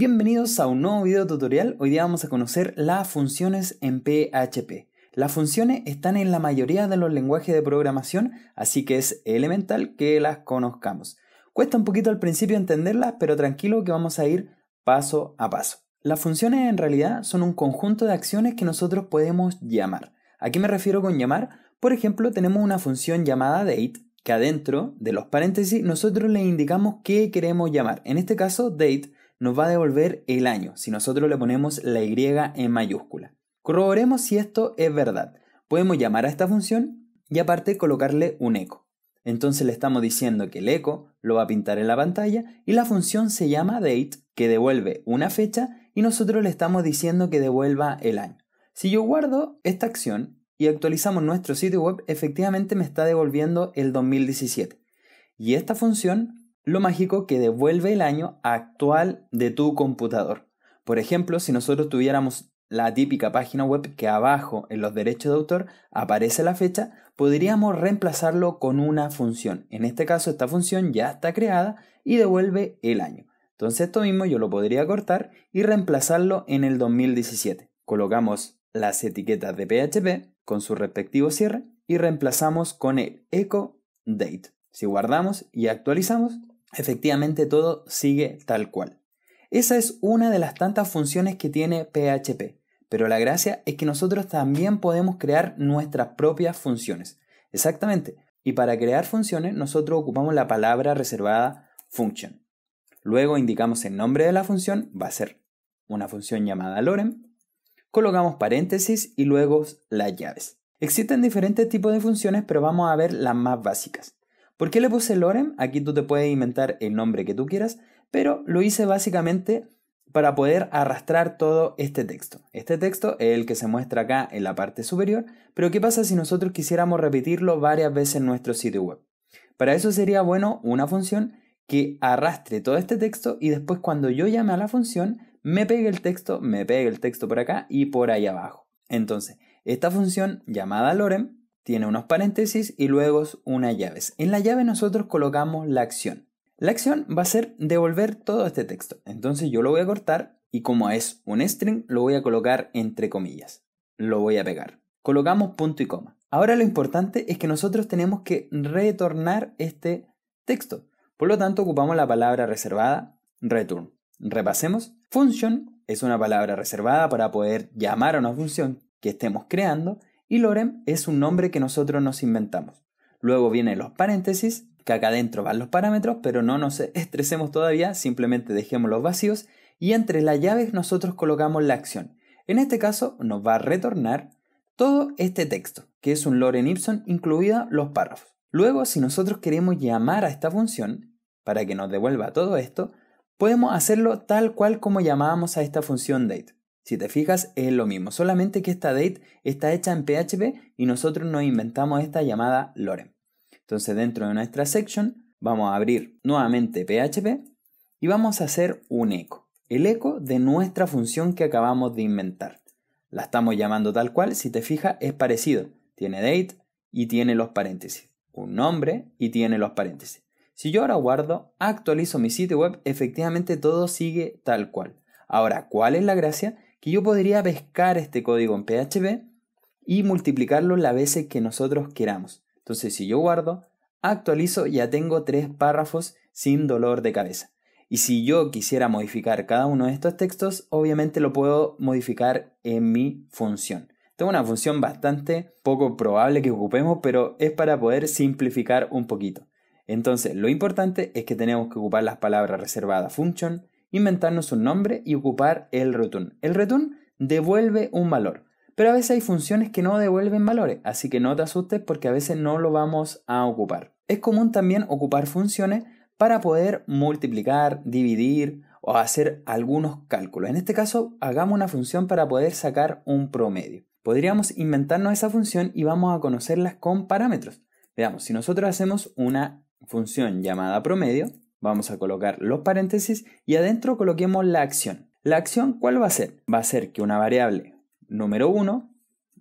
Bienvenidos a un nuevo video tutorial. Hoy día vamos a conocer las funciones en PHP. Las funciones están en la mayoría de los lenguajes de programación, así que es elemental que las conozcamos. Cuesta un poquito al principio entenderlas, pero tranquilo que vamos a ir paso a paso. Las funciones en realidad son un conjunto de acciones que nosotros podemos llamar. ¿A qué me refiero con llamar? Por ejemplo, tenemos una función llamada date que adentro de los paréntesis nosotros le indicamos qué queremos llamar. En este caso, date nos va a devolver el año si nosotros le ponemos la Y en mayúscula. Corroboremos si esto es verdad. Podemos llamar a esta función y aparte colocarle un eco. Entonces le estamos diciendo que el eco lo va a pintar en la pantalla y la función se llama date que devuelve una fecha y nosotros le estamos diciendo que devuelva el año. Si yo guardo esta acción y actualizamos nuestro sitio web, efectivamente me está devolviendo el 2017. Y esta función lo mágico que devuelve el año actual de tu computador. Por ejemplo, si nosotros tuviéramos la típica página web que abajo en los derechos de autor aparece la fecha, podríamos reemplazarlo con una función. En este caso, esta función ya está creada y devuelve el año. Entonces, esto mismo yo lo podría cortar y reemplazarlo en el 2017. Colocamos las etiquetas de PHP con su respectivo cierre y reemplazamos con el echo date. Si guardamos y actualizamos, efectivamente todo sigue tal cual. Esa es una de las tantas funciones que tiene PHP, pero la gracia es que nosotros también podemos crear nuestras propias funciones. Exactamente, y para crear funciones nosotros ocupamos la palabra reservada function. Luego indicamos el nombre de la función, va a ser una función llamada lorem, colocamos paréntesis y luego las llaves. Existen diferentes tipos de funciones, pero vamos a ver las más básicas. ¿Por qué le puse Lorem? Aquí tú te puedes inventar el nombre que tú quieras, pero lo hice básicamente para poder arrastrar todo este texto. Este texto es el que se muestra acá en la parte superior, pero ¿qué pasa si nosotros quisiéramos repetirlo varias veces en nuestro sitio web? Para eso sería bueno una función que arrastre todo este texto y después cuando yo llame a la función, me pegue el texto, me pegue el texto por acá y por ahí abajo. Entonces, esta función llamada lorem tiene unos paréntesis y luego una llaves. En la llave nosotros colocamos la acción. La acción va a ser devolver todo este texto. Entonces yo lo voy a cortar y como es un string lo voy a colocar entre comillas. Lo voy a pegar. Colocamos punto y coma. Ahora lo importante es que nosotros tenemos que retornar este texto. Por lo tanto ocupamos la palabra reservada return. Repasemos. Function es una palabra reservada para poder llamar a una función que estemos creando y lorem es un nombre que nosotros nos inventamos. Luego vienen los paréntesis, que acá adentro van los parámetros, pero no nos estresemos todavía, simplemente dejemos los vacíos. Y entre las llaves nosotros colocamos la acción. En este caso nos va a retornar todo este texto, que es un lorem ipsum, incluida los párrafos. Luego, si nosotros queremos llamar a esta función, para que nos devuelva todo esto, podemos hacerlo tal cual como llamábamos a esta función date. Si te fijas, es lo mismo, solamente que esta date está hecha en PHP y nosotros nos inventamos esta llamada lorem. Entonces, dentro de nuestra section, vamos a abrir nuevamente PHP y vamos a hacer un eco. El eco de nuestra función que acabamos de inventar. La estamos llamando tal cual, si te fijas, es parecido. Tiene date y tiene los paréntesis. Un nombre y tiene los paréntesis. Si yo ahora guardo, actualizo mi sitio web, efectivamente todo sigue tal cual. Ahora, ¿cuál es la gracia? que yo podría pescar este código en PHP y multiplicarlo la veces que nosotros queramos. Entonces, si yo guardo, actualizo, ya tengo tres párrafos sin dolor de cabeza. Y si yo quisiera modificar cada uno de estos textos, obviamente lo puedo modificar en mi función. Tengo una función bastante poco probable que ocupemos, pero es para poder simplificar un poquito. Entonces, lo importante es que tenemos que ocupar las palabras reservadas function, inventarnos un nombre y ocupar el return. El return devuelve un valor, pero a veces hay funciones que no devuelven valores, así que no te asustes porque a veces no lo vamos a ocupar. Es común también ocupar funciones para poder multiplicar, dividir o hacer algunos cálculos. En este caso, hagamos una función para poder sacar un promedio. Podríamos inventarnos esa función y vamos a conocerlas con parámetros. Veamos, si nosotros hacemos una función llamada promedio, Vamos a colocar los paréntesis y adentro coloquemos la acción. ¿La acción cuál va a ser? Va a ser que una variable número 1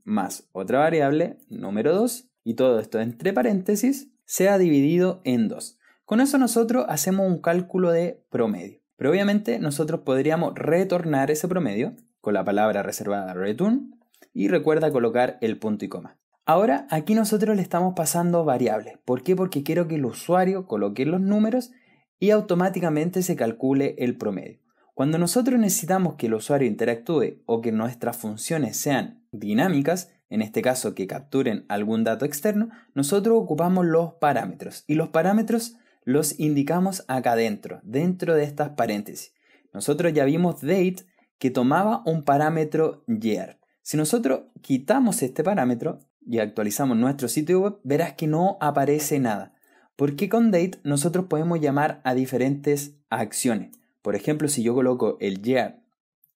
más otra variable número 2 y todo esto entre paréntesis sea dividido en 2. Con eso nosotros hacemos un cálculo de promedio. Pero obviamente nosotros podríamos retornar ese promedio con la palabra reservada return y recuerda colocar el punto y coma. Ahora aquí nosotros le estamos pasando variables. ¿Por qué? Porque quiero que el usuario coloque los números y automáticamente se calcule el promedio. Cuando nosotros necesitamos que el usuario interactúe o que nuestras funciones sean dinámicas, en este caso que capturen algún dato externo, nosotros ocupamos los parámetros y los parámetros los indicamos acá adentro, dentro de estas paréntesis. Nosotros ya vimos date que tomaba un parámetro year. Si nosotros quitamos este parámetro y actualizamos nuestro sitio web, verás que no aparece nada. Porque con date nosotros podemos llamar a diferentes acciones. Por ejemplo, si yo coloco el year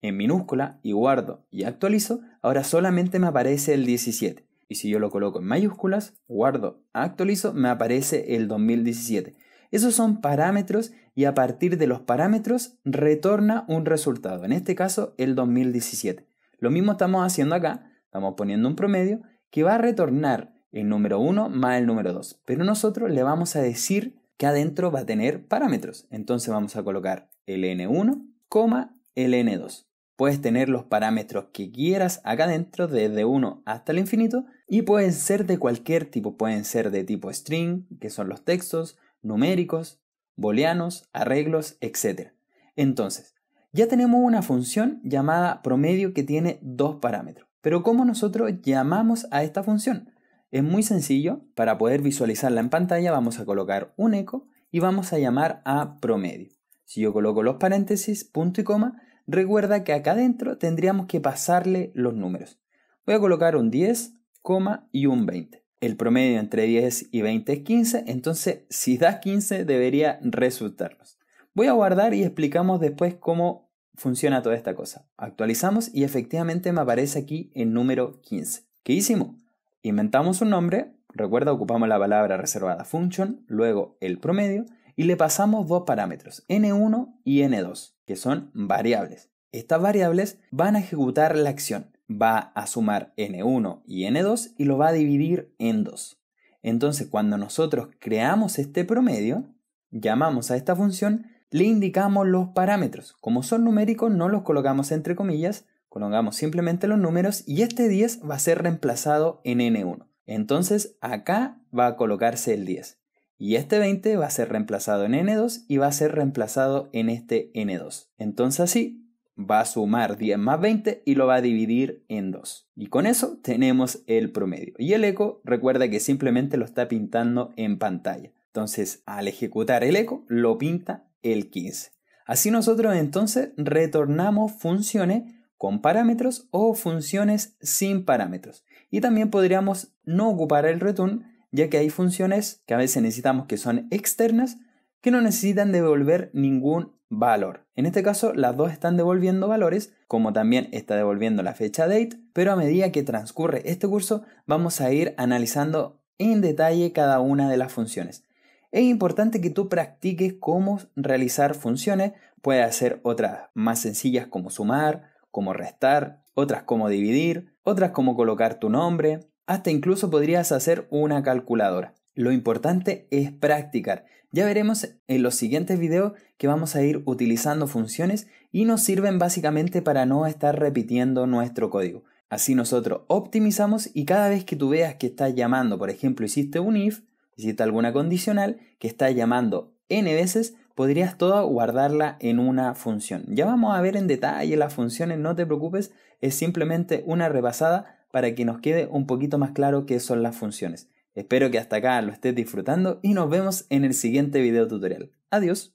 en minúscula y guardo y actualizo, ahora solamente me aparece el 17. Y si yo lo coloco en mayúsculas, guardo, actualizo, me aparece el 2017. Esos son parámetros y a partir de los parámetros retorna un resultado, en este caso el 2017. Lo mismo estamos haciendo acá, estamos poniendo un promedio que va a retornar el número 1 más el número 2. Pero nosotros le vamos a decir que adentro va a tener parámetros. Entonces vamos a colocar el n1, el n2. Puedes tener los parámetros que quieras acá adentro, desde 1 hasta el infinito, y pueden ser de cualquier tipo. Pueden ser de tipo string, que son los textos, numéricos, booleanos, arreglos, etc. Entonces, ya tenemos una función llamada promedio que tiene dos parámetros. Pero ¿cómo nosotros llamamos a esta función? Es muy sencillo, para poder visualizarla en pantalla vamos a colocar un eco y vamos a llamar a promedio. Si yo coloco los paréntesis, punto y coma, recuerda que acá adentro tendríamos que pasarle los números. Voy a colocar un 10, coma y un 20. El promedio entre 10 y 20 es 15, entonces si da 15 debería resultarlos. Voy a guardar y explicamos después cómo funciona toda esta cosa. Actualizamos y efectivamente me aparece aquí el número 15. ¿Qué hicimos? Inventamos un nombre, recuerda, ocupamos la palabra reservada function, luego el promedio, y le pasamos dos parámetros, n1 y n2, que son variables. Estas variables van a ejecutar la acción, va a sumar n1 y n2 y lo va a dividir en 2. Entonces, cuando nosotros creamos este promedio, llamamos a esta función, le indicamos los parámetros. Como son numéricos, no los colocamos entre comillas, Colocamos simplemente los números y este 10 va a ser reemplazado en N1. Entonces acá va a colocarse el 10. Y este 20 va a ser reemplazado en N2 y va a ser reemplazado en este N2. Entonces así va a sumar 10 más 20 y lo va a dividir en 2. Y con eso tenemos el promedio. Y el eco recuerda que simplemente lo está pintando en pantalla. Entonces al ejecutar el eco lo pinta el 15. Así nosotros entonces retornamos funciones con parámetros o funciones sin parámetros. Y también podríamos no ocupar el return, ya que hay funciones que a veces necesitamos que son externas, que no necesitan devolver ningún valor. En este caso, las dos están devolviendo valores, como también está devolviendo la fecha date, pero a medida que transcurre este curso vamos a ir analizando en detalle cada una de las funciones. Es importante que tú practiques cómo realizar funciones, puede hacer otras más sencillas como sumar, como restar, otras como dividir, otras como colocar tu nombre, hasta incluso podrías hacer una calculadora. Lo importante es practicar. Ya veremos en los siguientes videos que vamos a ir utilizando funciones y nos sirven básicamente para no estar repitiendo nuestro código. Así nosotros optimizamos y cada vez que tú veas que estás llamando, por ejemplo, hiciste un if, hiciste alguna condicional que estás llamando n veces, podrías todo guardarla en una función. Ya vamos a ver en detalle las funciones, no te preocupes, es simplemente una repasada para que nos quede un poquito más claro qué son las funciones. Espero que hasta acá lo estés disfrutando y nos vemos en el siguiente video tutorial. Adiós.